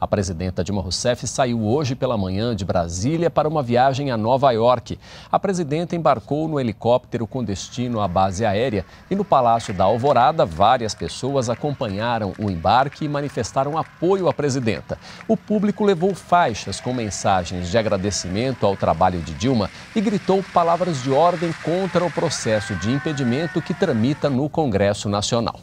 A presidenta Dilma Rousseff saiu hoje pela manhã de Brasília para uma viagem a Nova York. A presidenta embarcou no helicóptero com destino à base aérea e no Palácio da Alvorada, várias pessoas acompanharam o embarque e manifestaram apoio à presidenta. O público levou faixas com mensagens de agradecimento ao trabalho de Dilma e gritou palavras de ordem contra o processo de impedimento que tramita no Congresso Nacional.